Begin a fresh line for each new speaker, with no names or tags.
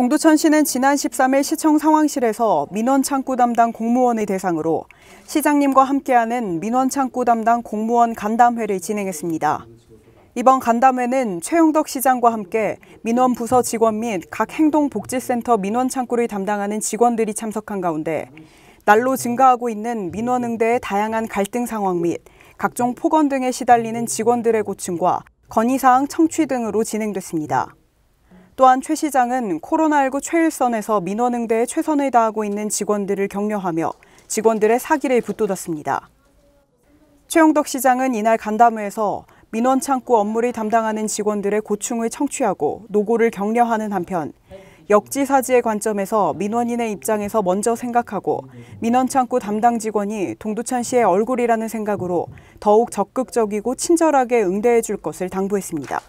동두천시는 지난 13일 시청 상황실에서 민원 창구 담당 공무원을 대상으로 시장님과 함께하는 민원 창구 담당 공무원 간담회를 진행했습니다. 이번 간담회는 최용덕 시장과 함께 민원 부서 직원 및 각 행동복지센터 민원 창구를 담당하는 직원들이 참석한 가운데 날로 증가하고 있는 민원 응대의 다양한 갈등 상황 및 각종 폭언 등에 시달리는 직원들의 고충과 건의사항 청취 등으로 진행됐습니다. 또한 최 시장은 코로나19 최일선에서 민원응대에 최선을 다하고 있는 직원들을 격려하며 직원들의 사기를 붙돋았습니다. 최용덕 시장은 이날 간담회에서 민원창구 업무를 담당하는 직원들의 고충을 청취하고 노고를 격려하는 한편 역지사지의 관점에서 민원인의 입장에서 먼저 생각하고 민원창구 담당 직원이 동두천시의 얼굴이라는 생각으로 더욱 적극적이고 친절하게 응대해 줄 것을 당부했습니다.